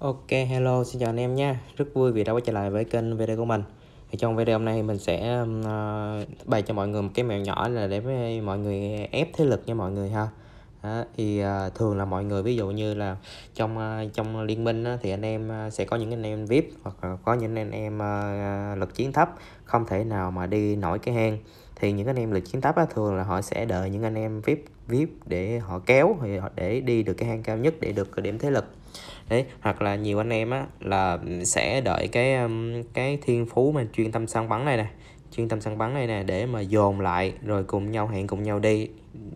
Ok hello xin chào anh em nha Rất vui vì đã quay trở lại với kênh video của mình thì Trong video hôm nay mình sẽ uh, bày cho mọi người một cái mẹo nhỏ là để với mọi người ép thế lực nha mọi người ha đó, thì uh, thường là mọi người ví dụ như là trong uh, trong liên minh á, thì anh em uh, sẽ có những anh em vip hoặc là có những anh em uh, lực chiến thấp không thể nào mà đi nổi cái hang thì những anh em lực chiến thấp á, thường là họ sẽ đợi những anh em vip vip để họ kéo để đi được cái hang cao nhất để được điểm thế lực đấy hoặc là nhiều anh em á là ừ, sẽ đợi cái cái thiên phú mà chuyên tâm săn bắn này nè chuyên tâm săn bắn này nè để mà dồn lại rồi cùng nhau hẹn cùng nhau đi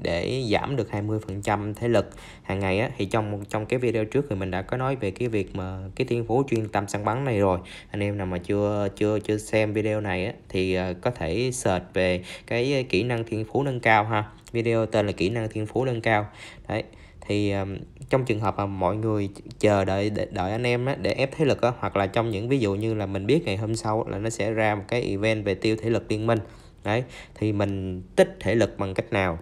để giảm được 20% thể lực hàng ngày á, thì trong trong cái video trước thì mình đã có nói về cái việc mà cái thiên phú chuyên tâm săn bắn này rồi anh em nào mà chưa chưa chưa xem video này á, thì ờ, có thể search về cái kỹ năng thiên phú nâng cao ha video tên là kỹ năng thiên phú nâng cao đấy thì um, trong trường hợp mà mọi người chờ đợi đợi anh em á, để ép thế lực á, hoặc là trong những ví dụ như là mình biết ngày hôm sau là nó sẽ ra một cái event về tiêu thể lực liên minh đấy thì mình tích thể lực bằng cách nào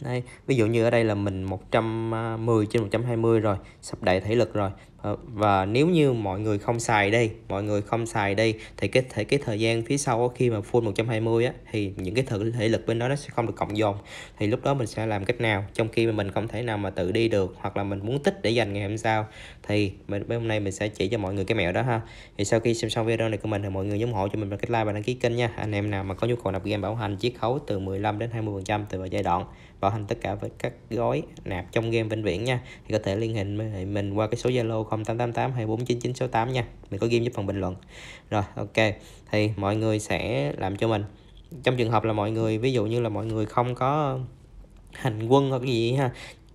đây, ví dụ như ở đây là mình 110 à, trên 120 rồi, sắp đầy thể lực rồi Ờ, và nếu như mọi người không xài đây mọi người không xài đây thì cái thể cái thời gian phía sau khi mà full 120 á thì những cái thử thể lực bên đó nó sẽ không được cộng dồn thì lúc đó mình sẽ làm cách nào trong khi mà mình không thể nào mà tự đi được hoặc là mình muốn tích để dành ngày hôm sau thì mình hôm nay mình sẽ chỉ cho mọi người cái mẹo đó ha thì sau khi xem xong video này của mình thì mọi người ủng hộ cho mình bằng cách like và đăng ký kênh nha anh em nào mà có nhu cầu nạp game bảo hành chiết khấu từ 15 đến 20 phần trăm từ vào giai đoạn bảo hành tất cả với các gói nạp trong game vĩnh viễn nha thì có thể liên hệ mình qua cái số zalo 0888 249968 nha mình có ghi giúp phần bình luận rồi ok thì mọi người sẽ làm cho mình trong trường hợp là mọi người ví dụ như là mọi người không có hành quân hoặc gì ha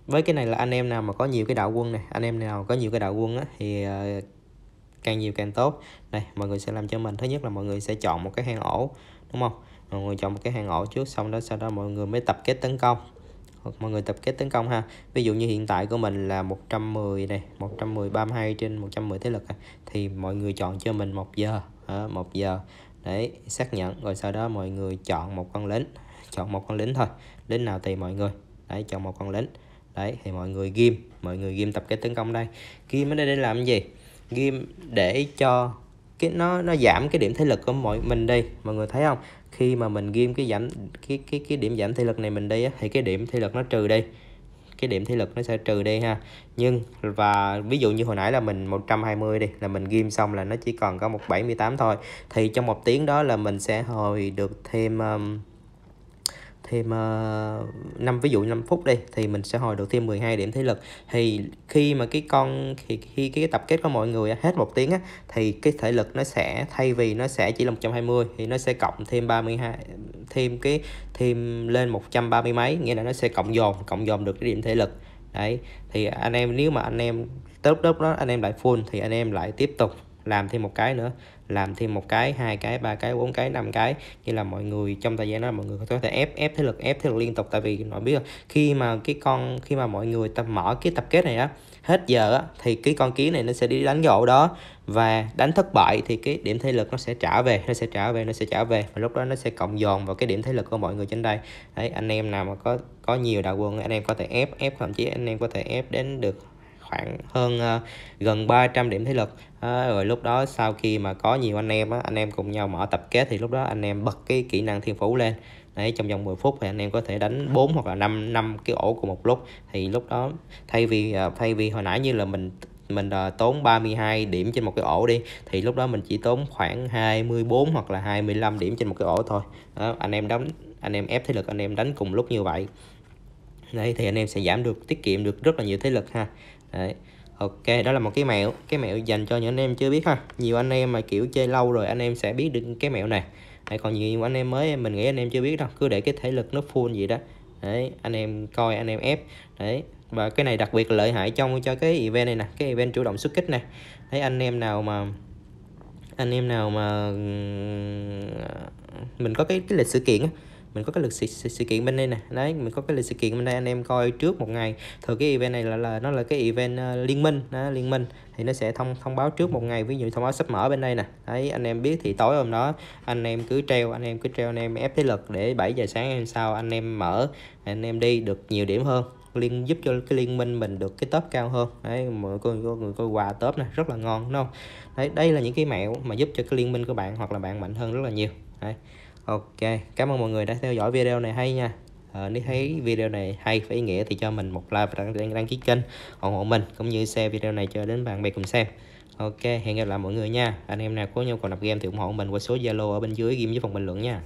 với cái này là anh em nào mà có nhiều cái đạo quân này anh em nào có nhiều cái đạo quân á, thì ờ, càng nhiều càng tốt đây mọi người sẽ làm cho mình thứ nhất là mọi người sẽ chọn một cái hang ổ đúng không mọi người chọn một cái hang ổ trước xong đó sau đó mọi người mới tập kết tấn công mọi người tập kết tấn công ha ví dụ như hiện tại của mình là 110 này 110 32 trên 110 thế lực à, thì mọi người chọn cho mình một giờ một giờ để xác nhận rồi sau đó mọi người chọn một con lính chọn một con lính thôi lính nào thì mọi người đấy chọn một con lính đấy thì mọi người ghim mọi người ghim tập kết tấn công đây ghim ở đây để làm gì ghim để cho cái nó nó giảm cái điểm thể lực của mọi mình đi mọi người thấy không khi mà mình ghim cái giảm cái cái cái điểm giảm thể lực này mình đi á, thì cái điểm thể lực nó trừ đi cái điểm thể lực nó sẽ trừ đi ha nhưng và ví dụ như hồi nãy là mình 120 đi là mình ghim xong là nó chỉ còn có một 178 thôi thì trong một tiếng đó là mình sẽ hồi được thêm um, thêm uh, ờ, 5 ví dụ 5 phút đi thì mình sẽ hồi được thêm 12 điểm thể lực thì khi mà cái con thì khi cái tập kết của mọi người hết một tiếng á thì cái thể lực nó sẽ thay vì nó sẽ chỉ là 120 thì nó sẽ cộng thêm 32 thêm cái thêm lên 130 mấy nghĩa là nó sẽ cộng dồn cộng dồn được cái điểm thể lực đấy thì anh em nếu mà anh em tới lúc đó anh em lại full thì anh em lại tiếp tục làm thêm một cái nữa làm thêm một cái hai cái ba cái bốn cái năm cái như là mọi người trong thời gian đó mọi người có thể ép ép thế lực ép thế lực liên tục tại vì mọi biết là khi mà cái con khi mà mọi người tập mở cái tập kết này á hết giờ á thì cái con kiến này nó sẽ đi đánh gỗ đó và đánh thất bại thì cái điểm thế lực nó sẽ trả về nó sẽ trả về nó sẽ trả về và lúc đó nó sẽ cộng dồn vào cái điểm thế lực của mọi người trên đây đấy anh em nào mà có có nhiều đạo quân anh em có thể ép ép thậm chí anh em có thể ép đến được khoảng hơn uh, gần 300 điểm thể lực à, rồi lúc đó sau khi mà có nhiều anh em á, anh em cùng nhau mở tập kết thì lúc đó anh em bật cái kỹ năng thiên phú lên Đấy, trong vòng 10 phút thì anh em có thể đánh 4 hoặc là 5 năm cái ổ cùng một lúc thì lúc đó thay vì ờ, thay vì hồi nãy như là mình mình tốn 32 điểm trên một cái ổ đi thì lúc đó mình chỉ tốn khoảng 24 hoặc là 25 điểm trên một cái ổ thôi đó, anh em đánh anh em ép thế lực anh em đánh cùng lúc như vậy đấy thì anh em sẽ giảm được tiết kiệm được rất là nhiều thế lực ha đấy ok đó là một cái mẹo cái mẹo dành cho những anh em chưa biết ha nhiều anh em mà kiểu chơi lâu rồi anh em sẽ biết được cái mẹo này đấy, còn nhiều anh em mới mình nghĩ anh em chưa biết đâu cứ để cái thể lực nó full gì đó đấy anh em coi anh em ép đấy và cái này đặc biệt lợi hại trong cho cái event này nè cái event chủ động xuất kích này thấy anh em nào mà anh em nào mà mình có cái, cái lịch sự kiện á mình có cái lịch sự, sự, sự kiện bên đây nè đấy mình có cái lịch sự kiện bên đây anh em coi trước một ngày thường cái event này là, là nó là cái event uh, liên minh đó, liên minh thì nó sẽ thông thông báo trước một ngày ví dụ thông báo sắp mở bên đây nè đấy anh em biết thì tối hôm đó anh em cứ treo anh em cứ treo anh em ép thế lực để 7 giờ sáng hôm sau anh em mở anh em đi được nhiều điểm hơn liên giúp cho cái liên minh mình được cái top cao hơn đấy mọi người mọi người coi quà top này rất là ngon đúng không đấy đây là những cái mẹo mà giúp cho cái liên minh của bạn hoặc là bạn mạnh hơn rất là nhiều đấy ok cảm ơn mọi người đã theo dõi video này hay nha à, nếu thấy video này hay và ý nghĩa thì cho mình một like và đăng, đăng, ký kênh ủng hộ mình cũng như share video này cho đến bạn bè cùng xem ok hẹn gặp lại mọi người nha anh em nào có nhu cầu nạp game thì ủng hộ mình qua số zalo ở bên dưới ghi dưới phần bình luận nha